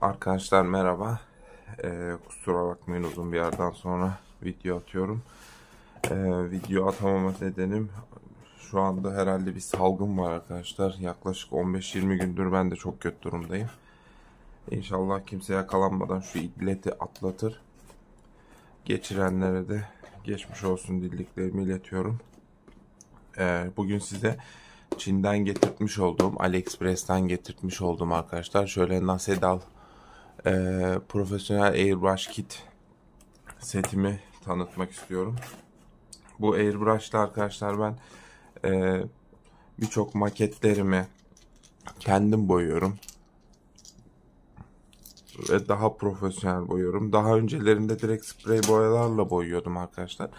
Arkadaşlar merhaba. Ee, kusura bakmayın uzun bir yerden sonra video atıyorum. Ee, video atamama nedenim şu anda herhalde bir salgın var arkadaşlar. Yaklaşık 15-20 gündür ben de çok kötü durumdayım. İnşallah kimse yakalanmadan şu illeti atlatır. Geçirenlere de geçmiş olsun dileklerimi iletiyorum. Ee, bugün size Çin'den getirtmiş olduğum, AliExpress'ten getirtmiş olduğum arkadaşlar şöyle nasedal e, profesyonel airbrush kit setimi tanıtmak istiyorum. Bu airbrush'ta arkadaşlar ben e, birçok maketlerimi kendim boyuyorum. Ve daha profesyonel boyuyorum. Daha öncelerinde direkt sprey boyalarla boyuyordum arkadaşlar.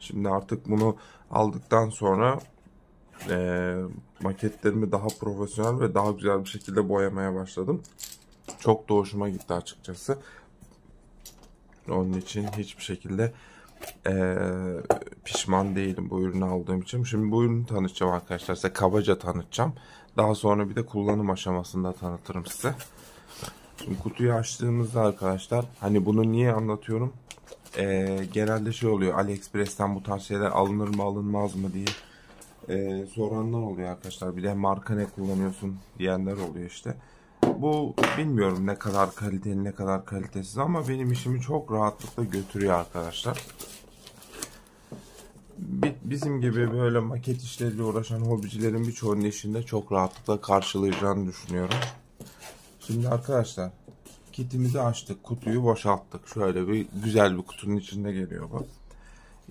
Şimdi artık bunu aldıktan sonra e, maketlerimi daha profesyonel ve daha güzel bir şekilde boyamaya başladım. Çok da hoşuma gitti açıkçası. Onun için hiçbir şekilde e, pişman değilim bu ürünü aldığım için. Şimdi bu ürünü tanıtacağım arkadaşlar. Size kabaca tanıtacağım. Daha sonra bir de kullanım aşamasında tanıtırım size. Şimdi kutuyu açtığımızda arkadaşlar hani bunu niye anlatıyorum? E, genelde şey oluyor AliExpress'ten bu tarz şeyler alınır mı alınmaz mı diye e, soranlar oluyor arkadaşlar. Bir de marka ne kullanıyorsun diyenler oluyor işte. Bu bilmiyorum ne kadar kaliteli ne kadar kalitesiz ama benim işimi çok rahatlıkla götürüyor arkadaşlar. Bizim gibi böyle maket işleriyle uğraşan hobicilerin birçoğunun işinde çok rahatlıkla karşılayacağını düşünüyorum. Şimdi arkadaşlar kitimizi açtık. Kutuyu boşalttık. Şöyle bir güzel bir kutunun içinde geliyor bu.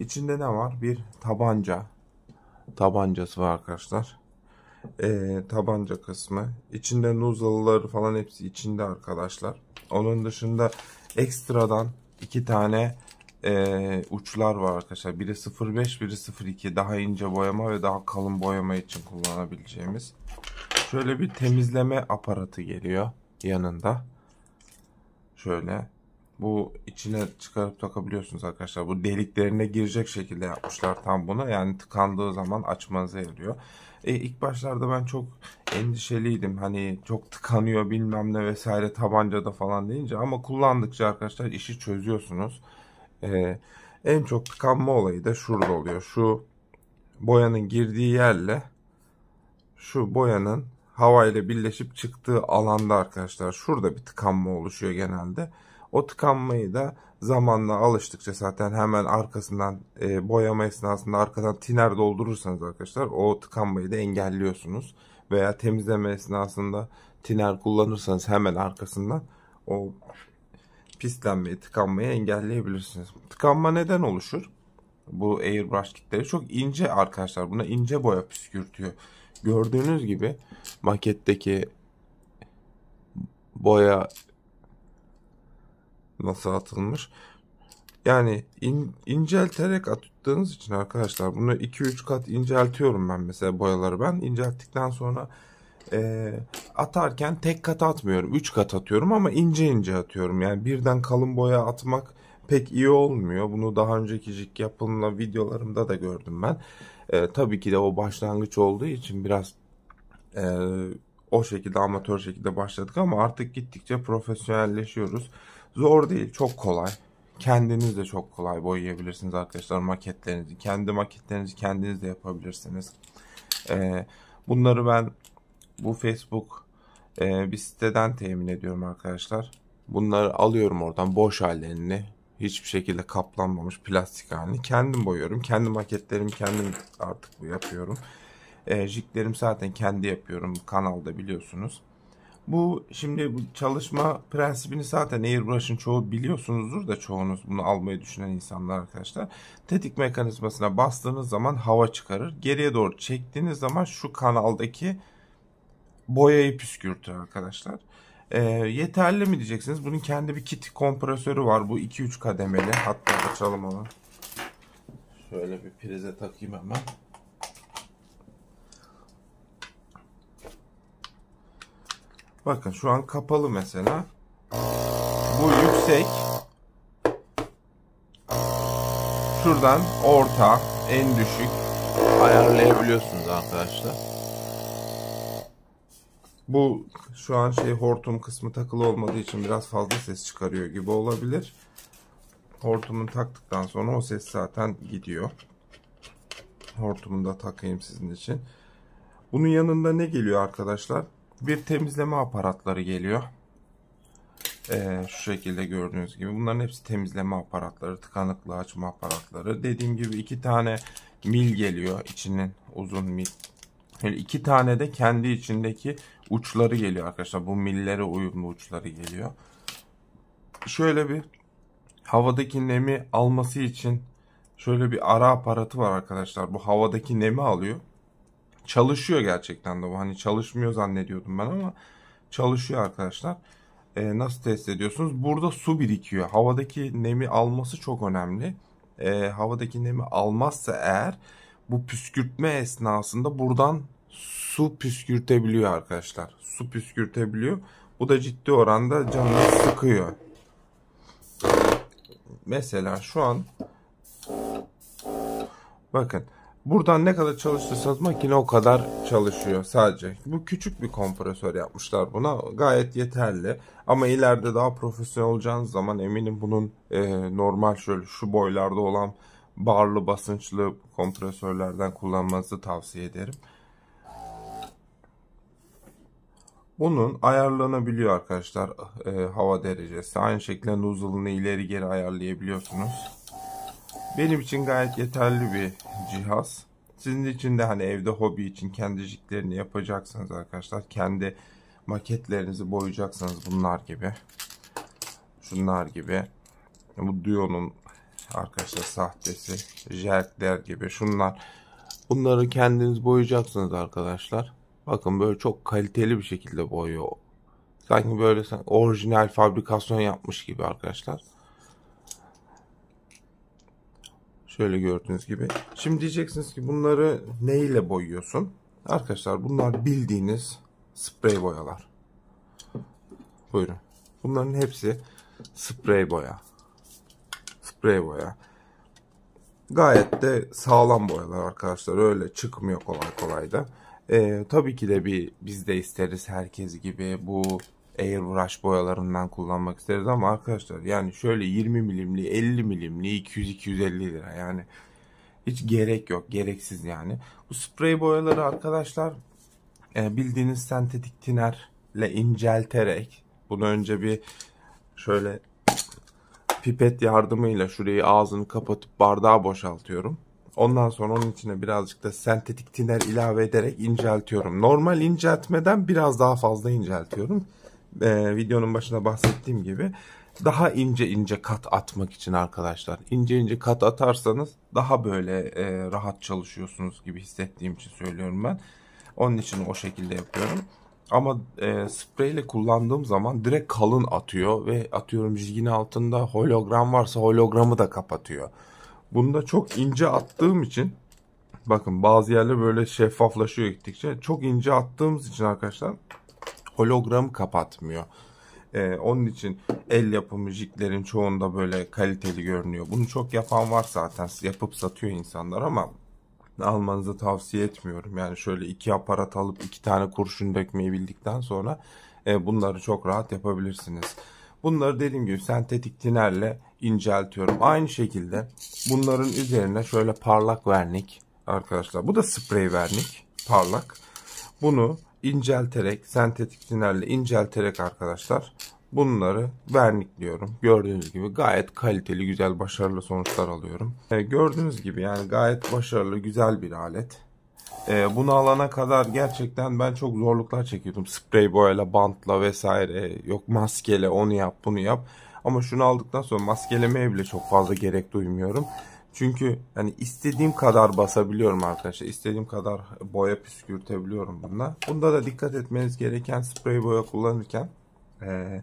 İçinde ne var? Bir tabanca. Tabancası var arkadaşlar e, tabanca kısmı. İçinde nuzalıları falan hepsi içinde arkadaşlar. Onun dışında ekstradan iki tane e, uçlar var arkadaşlar. Biri 05 biri 02 daha ince boyama ve daha kalın boyama için kullanabileceğimiz. Şöyle bir temizleme aparatı geliyor yanında. Şöyle bu içine çıkarıp takabiliyorsunuz arkadaşlar. Bu deliklerine girecek şekilde yapmışlar tam bunu. Yani tıkandığı zaman açmanıza yarıyor. E, ilk başlarda ben çok endişeliydim. Hani çok tıkanıyor bilmem ne vesaire tabancada falan deyince. Ama kullandıkça arkadaşlar işi çözüyorsunuz. E, en çok tıkanma olayı da şurada oluyor. Şu boyanın girdiği yerle şu boyanın havayla birleşip çıktığı alanda arkadaşlar şurada bir tıkanma oluşuyor genelde. O tıkanmayı da zamanla alıştıkça zaten hemen arkasından e, boyama esnasında arkadan tiner doldurursanız arkadaşlar o tıkanmayı da engelliyorsunuz. Veya temizleme esnasında tiner kullanırsanız hemen arkasından o pislenmeyi, tıkanmayı engelleyebilirsiniz. Tıkanma neden oluşur? Bu airbrush kitleri çok ince arkadaşlar. Buna ince boya püskürtüyor. Gördüğünüz gibi maketteki boya nasıl atılmış. Yani in, incelterek attığınız için arkadaşlar bunu 2-3 kat inceltiyorum ben mesela boyaları ben. incelttikten sonra e, atarken tek kat atmıyorum. 3 kat atıyorum ama ince ince atıyorum. Yani birden kalın boya atmak pek iyi olmuyor. Bunu daha önceki jik yapımla videolarımda da gördüm ben. E, tabii ki de o başlangıç olduğu için biraz e, o şekilde amatör şekilde başladık ama artık gittikçe profesyonelleşiyoruz. Zor değil, çok kolay. Kendiniz de çok kolay boyayabilirsiniz arkadaşlar maketlerinizi. Kendi maketlerinizi kendiniz de yapabilirsiniz. Ee, bunları ben bu Facebook e, bir siteden temin ediyorum arkadaşlar. Bunları alıyorum oradan boş hallerini. Hiçbir şekilde kaplanmamış plastik halini. Kendim boyuyorum. Kendi maketlerimi kendim artık bu yapıyorum. E, jiklerimi zaten kendi yapıyorum. Kanalda biliyorsunuz. Bu şimdi bu çalışma prensibini zaten airbrush'ın çoğu biliyorsunuzdur da çoğunuz bunu almayı düşünen insanlar arkadaşlar. Tetik mekanizmasına bastığınız zaman hava çıkarır. Geriye doğru çektiğiniz zaman şu kanaldaki boyayı püskürtür arkadaşlar. E, yeterli mi diyeceksiniz? Bunun kendi bir kit kompresörü var. Bu 2-3 kademeli. Hatta açalım onu. Şöyle bir prize takayım hemen. Bakın şu an kapalı mesela. Bu yüksek. Şuradan orta, en düşük ayarlayabiliyorsunuz arkadaşlar. Bu şu an şey hortum kısmı takılı olmadığı için biraz fazla ses çıkarıyor gibi olabilir. Hortumun taktıktan sonra o ses zaten gidiyor. Hortumunu da takayım sizin için. Bunun yanında ne geliyor arkadaşlar? bir temizleme aparatları geliyor. Ee, şu şekilde gördüğünüz gibi bunların hepsi temizleme aparatları tıkanıklığı açma aparatları dediğim gibi iki tane mil geliyor içinin uzun mil yani iki tane de kendi içindeki uçları geliyor arkadaşlar bu millere uyumlu uçları geliyor şöyle bir havadaki nemi alması için şöyle bir ara aparatı var arkadaşlar bu havadaki nemi alıyor çalışıyor gerçekten de bu. Hani çalışmıyor zannediyordum ben ama çalışıyor arkadaşlar. E, nasıl test ediyorsunuz? Burada su birikiyor. Havadaki nemi alması çok önemli. E, havadaki nemi almazsa eğer bu püskürtme esnasında buradan su püskürtebiliyor arkadaşlar. Su püskürtebiliyor. Bu da ciddi oranda canını sıkıyor. Mesela şu an bakın Buradan ne kadar çalıştırsanız makine o kadar çalışıyor sadece. Bu küçük bir kompresör yapmışlar buna. Gayet yeterli. Ama ileride daha profesyonel olacağınız zaman eminim bunun e, normal şöyle şu boylarda olan barlı basınçlı kompresörlerden kullanmanızı tavsiye ederim. Bunun ayarlanabiliyor arkadaşlar e, hava derecesi. Aynı şekilde nozzle'ını ileri geri ayarlayabiliyorsunuz. Benim için gayet yeterli bir cihaz. Sizin için de hani evde hobi için kendiciklerini yapacaksınız arkadaşlar. Kendi maketlerinizi boyayacaksınız bunlar gibi. Şunlar gibi. Bu Dion'un arkadaşlar sahtesi. Jerkler gibi şunlar. Bunları kendiniz boyayacaksınız arkadaşlar. Bakın böyle çok kaliteli bir şekilde boyuyor. Sanki böyle orijinal fabrikasyon yapmış gibi arkadaşlar. Şöyle gördüğünüz gibi. Şimdi diyeceksiniz ki bunları neyle boyuyorsun? Arkadaşlar bunlar bildiğiniz sprey boyalar. Buyurun. Bunların hepsi sprey boya. Sprey boya. Gayet de sağlam boyalar arkadaşlar. Öyle çıkmıyor kolay kolay da. Ee, tabii ki de bir biz de isteriz herkes gibi bu airbrush boyalarından kullanmak isteriz ama arkadaşlar yani şöyle 20 milimli 50 milimli 200-250 lira yani hiç gerek yok gereksiz yani. Bu sprey boyaları arkadaşlar e, bildiğiniz sentetik tinerle incelterek bunu önce bir şöyle pipet yardımıyla şurayı ağzını kapatıp bardağı boşaltıyorum. Ondan sonra onun içine birazcık da sentetik tiner ilave ederek inceltiyorum. Normal inceltmeden biraz daha fazla inceltiyorum e, videonun başında bahsettiğim gibi daha ince ince kat atmak için arkadaşlar. İnce ince kat atarsanız daha böyle e, rahat çalışıyorsunuz gibi hissettiğim için söylüyorum ben. Onun için o şekilde yapıyorum. Ama e, spreyle kullandığım zaman direkt kalın atıyor ve atıyorum jigin altında hologram varsa hologramı da kapatıyor. Bunda çok ince attığım için bakın bazı yerler böyle şeffaflaşıyor gittikçe. Çok ince attığımız için arkadaşlar hologram kapatmıyor. Ee, onun için el yapımı jiglerin çoğunda böyle kaliteli görünüyor. Bunu çok yapan var zaten yapıp satıyor insanlar ama almanızı tavsiye etmiyorum. Yani şöyle iki aparat alıp iki tane kurşun dökmeyi bildikten sonra e, bunları çok rahat yapabilirsiniz. Bunları dediğim gibi sentetik tinerle inceltiyorum. Aynı şekilde bunların üzerine şöyle parlak vernik arkadaşlar. Bu da sprey vernik parlak. Bunu incelterek, sentetik tinerle incelterek arkadaşlar bunları vernikliyorum. Gördüğünüz gibi gayet kaliteli, güzel, başarılı sonuçlar alıyorum. Ee, gördüğünüz gibi yani gayet başarılı, güzel bir alet. Ee, bunu alana kadar gerçekten ben çok zorluklar çekiyordum. Sprey boyayla, bantla vesaire, yok maskele, onu yap, bunu yap. Ama şunu aldıktan sonra maskelemeye bile çok fazla gerek duymuyorum. Çünkü hani istediğim kadar basabiliyorum arkadaşlar. İstediğim kadar boya püskürtebiliyorum bununla. Bunda da dikkat etmeniz gereken sprey boya kullanırken e,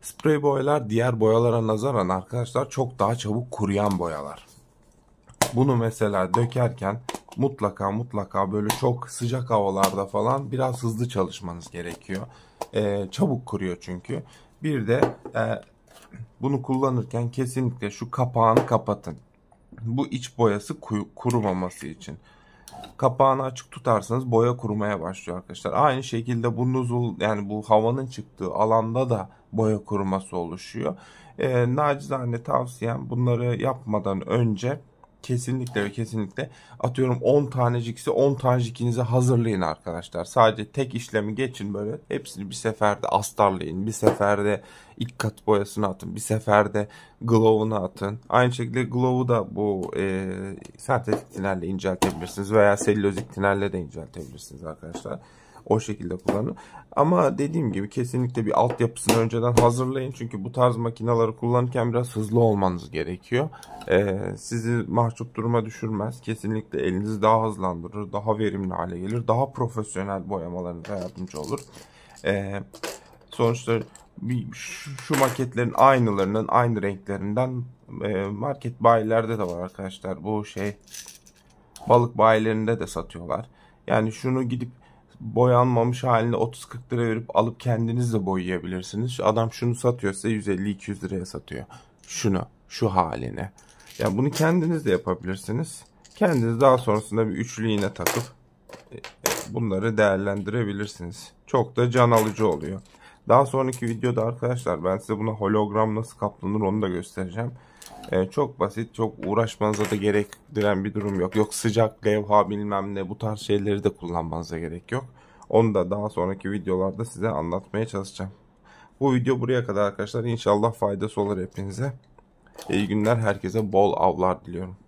sprey boyalar diğer boyalara nazaran arkadaşlar çok daha çabuk kuruyan boyalar. Bunu mesela dökerken mutlaka mutlaka böyle çok sıcak havalarda falan biraz hızlı çalışmanız gerekiyor. E, çabuk kuruyor çünkü. Bir de e, bunu kullanırken kesinlikle şu kapağını kapatın. Bu iç boyası kurumaması için. Kapağını açık tutarsanız boya kurumaya başlıyor arkadaşlar. Aynı şekilde bu nuzul yani bu havanın çıktığı alanda da boya kuruması oluşuyor. E, nacizane tavsiyem bunları yapmadan önce Kesinlikle ve kesinlikle atıyorum 10 tanecikse 10 tanecikinizi hazırlayın arkadaşlar. Sadece tek işlemi geçin böyle hepsini bir seferde astarlayın. Bir seferde ilk kat boyasını atın. Bir seferde glove'unu atın. Aynı şekilde glove'u da bu e, sentetik tinerle inceltebilirsiniz veya selülozik tinerle de inceltebilirsiniz arkadaşlar. O şekilde kullanın. Ama dediğim gibi kesinlikle bir altyapısını önceden hazırlayın. Çünkü bu tarz makinaları kullanırken biraz hızlı olmanız gerekiyor. Ee, sizi mahcup duruma düşürmez. Kesinlikle elinizi daha hızlandırır, daha verimli hale gelir. Daha profesyonel boyamalarınıza yardımcı olur. Ee, sonuçta bir, şu maketlerin aynılarının aynı renklerinden e, market bayilerde de var arkadaşlar. Bu şey balık bayilerinde de satıyorlar. Yani şunu gidip boyanmamış halini 30-40 lira verip alıp kendiniz de boyayabilirsiniz. adam şunu satıyor size 150-200 liraya satıyor. Şunu, şu halini. Ya yani bunu kendiniz de yapabilirsiniz. Kendiniz daha sonrasında bir üçlü iğne takıp e, e, bunları değerlendirebilirsiniz. Çok da can alıcı oluyor. Daha sonraki videoda arkadaşlar ben size buna hologram nasıl kaplanır onu da göstereceğim. Ee, çok basit, çok uğraşmanıza da gerektiren bir durum yok. Yok sıcak levha bilmem ne bu tarz şeyleri de kullanmanıza gerek yok. Onu da daha sonraki videolarda size anlatmaya çalışacağım. Bu video buraya kadar arkadaşlar. inşallah faydası olur hepinize. İyi günler herkese bol avlar diliyorum.